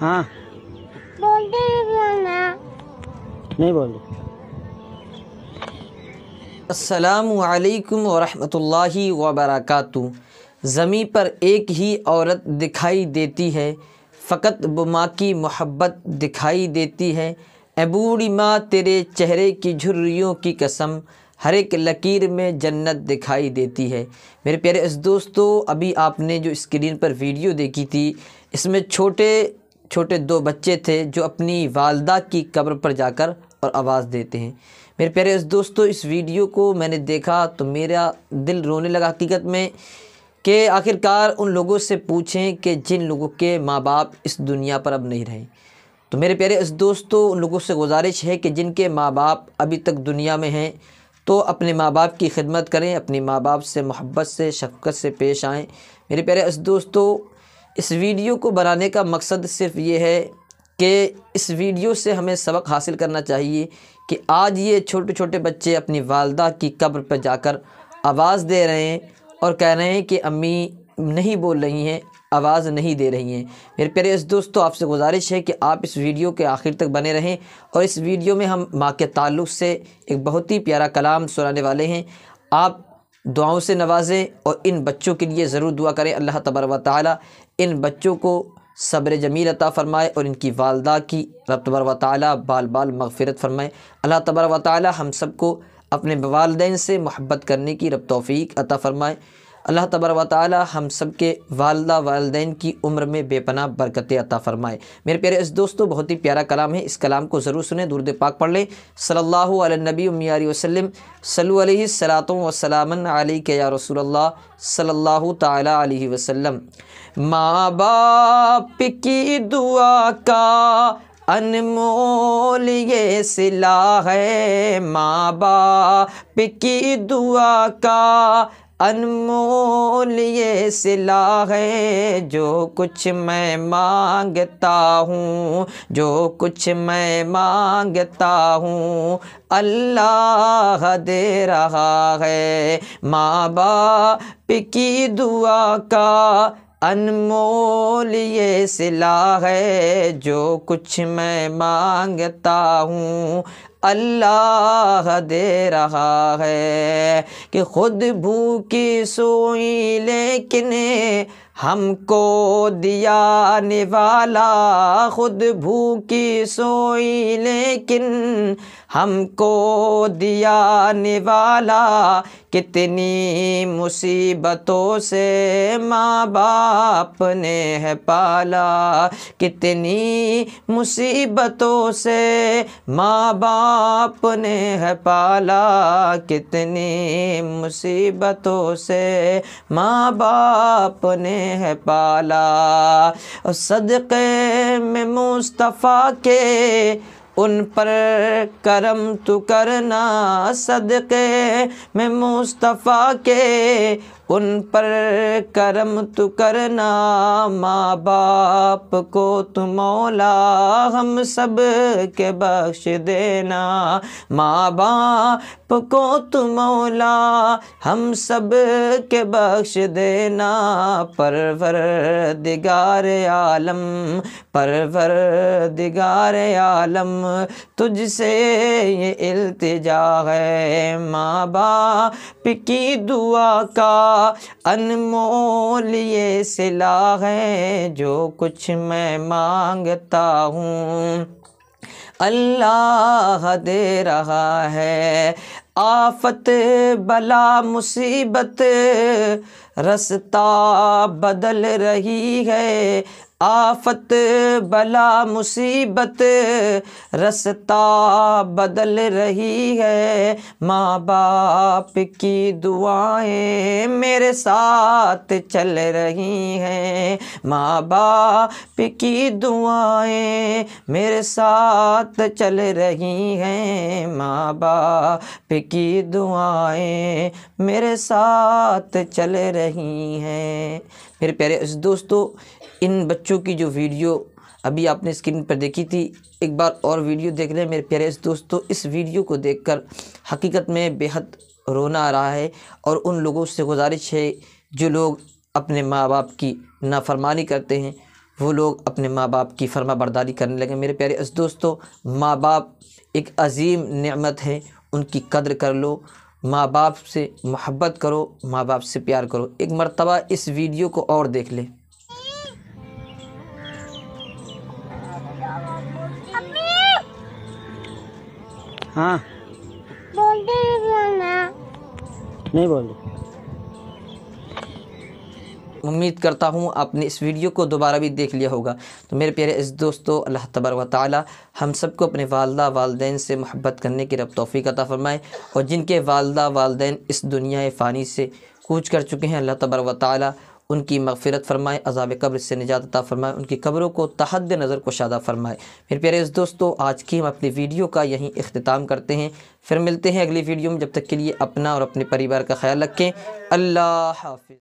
हाँ नहीं बोल असलकम वरहल वबरक ज़मीं पर एक ही औरत दिखाई देती है फ़कत बुमा की मोहब्बत दिखाई देती है अबूड़ी माँ तेरे चेहरे की झुर्रियों की कसम हर एक लकीर में जन्नत दिखाई देती है मेरे प्यारे इस दोस्तों अभी आपने जो स्क्रीन पर वीडियो देखी थी इसमें छोटे छोटे दो बच्चे थे जो अपनी वालदा की कब्र पर जाकर और आवाज़ देते हैं मेरे प्यारे इस दोस्तों इस वीडियो को मैंने देखा तो मेरा दिल रोने लगा हकीकत में कि आखिरकार उन लोगों से पूछें कि जिन लोगों के माँ बाप इस दुनिया पर अब नहीं रहे तो मेरे प्यारे इस दोस्तों उन लोगों से गुजारिश है कि जिनके माँ बाप अभी तक दुनिया में हैं तो अपने माँ बाप की खिदमत करें अपने माँ बाप से मोहब्बत से शफकत से पेश आएँ मेरे प्यारे दोस्तों इस वीडियो को बनाने का मकसद सिर्फ ये है कि इस वीडियो से हमें सबक हासिल करना चाहिए कि आज ये छोटे छोटे बच्चे अपनी वालदा की कब्र पर जाकर आवाज़ दे रहे हैं और कह रहे हैं कि अम्मी नहीं बोल रही हैं आवाज़ नहीं दे रही हैं मेरे प्यारे इस दोस्तों आपसे गुजारिश है कि आप इस वीडियो के आखिर तक बने रहें और इस वीडियो में हम माँ के ताल्लुक़ से एक बहुत ही प्यारा कलाम सुनाने वाले हैं आप दुआओं से नवाजें और इन बच्चों के लिए ज़रूर दुआ करें अल्लाह तबर ताली इन बच्चों को सब्र जमील अता फ़रमाए और इनकी वालदा की रब तबर व ताली बाल बाल मगफरत फ़रमाए अल्लाह तबर व ताली हम सबको अपने वालदे से मोहब्बत करने की रब तोफ़ी अता फ़रमाए अल्लाह तबर वाली हम सब के वालदा वालदे की उम्र में बेपना बरकत अता फ़रमाए मेरे प्यारे इस दोस्तों बहुत ही प्यारा कलाम है इस कलाम को ज़रूर सुने दूरद पाक पढ़ लें सल्ला नबी उमियारी वसलम सलू सलातों वसलामन आली के या रसूल सल्ला तह वसलम माँ बाप की दुआ का अनमोल ये सिला है माँ बाप की दुआ का अनमोल ये सिला है जो कुछ मैं मांगता हूँ जो कुछ मैं मांगता हूँ अल्लाह दे रहा है माँ बाप की दुआ का अनमोल ये सिला है जो कुछ मैं मांगता हूँ अल्लाह दे रहा है कि खुद भूखी सोई लेकिन हमको दिया निवाला खुद भूखी सोई लेकिन हमको दिया निवाला कितनी मुसीबतों से माँ बाप ने है पाला कितनी मुसीबतों से माँ बाप ने है पाला कितनी मुसीबतों से माँ बाप ने है पाला और सदक़े में मुस्तफ़ा के उन पर करम तो करना सदक़े में मुस्तफ़ा के उन पर करम तो करना माँ बाप को तुम मौला हम सब के बख्श देना माँ बाप को तुम मौला हम सब के बख्श देना परवर दिगार आलम परवर दिगार आलम तुझसे ये इल्तिजा है माँ बाप की दुआ का अनमोल ये सिला है जो कुछ मैं मांगता हूँ अल्लाह दे रहा है आफत बला मुसीबत रस्ता बदल रही है आफत बला मुसीबत रस्ता बदल रही है माँ बाप की दुआएं मेरे साथ चल रही हैं माँ बाप की दुआएं मेरे साथ चल रही हैं माँ बाप की दुआएं मेरे साथ चल रही हैं मेरे प्यारे दोस्तों इन बच्चों की जो वीडियो अभी आपने स्क्रीन पर देखी थी एक बार और वीडियो देख रहे हैं मेरे प्यारे दोस्तों इस वीडियो को देखकर हकीकत में बेहद रोना आ रहा है और उन लोगों से गुजारिश है जो लोग अपने माँ बाप की नाफरमानी करते हैं वो लोग अपने माँ बाप की फरमा बर्दारी करने लगे मेरे प्यारे अस दोस्तों माँ बाप एक अजीम नेमत है उनकी कदर कर लो माँ बाप से मोहब्बत करो माँ बाप से प्यार करो एक मरतबा इस वीडियो को और देख लें हाँ बोल दे नहीं बोल उम्मीद करता हूँ आपने इस वीडियो को दोबारा भी देख लिया होगा तो मेरे प्यारे इस दोस्तों अल्लाह तबर व हम सबको अपने वालदा वालदेन से मोहब्बत करने की रब तोफ़ी अता फ़रमाए और जिनके वालदा वालदेन इस दुनिया फ़ानी से कूच कर चुके हैं अल्लाह तबर व ताली उनकी मगफरत फरमाए अजाब कब्र से निजात अता फरमाए उनकी कब्रों को तहद नज़र शादा फरमाए फिर प्यारे दोस्तों आज की हम अपनी वीडियो का यहीं अख्ताम करते हैं फिर मिलते हैं अगली वीडियो में जब तक के लिए अपना और अपने परिवार का ख्याल रखें अल्लाह हाफि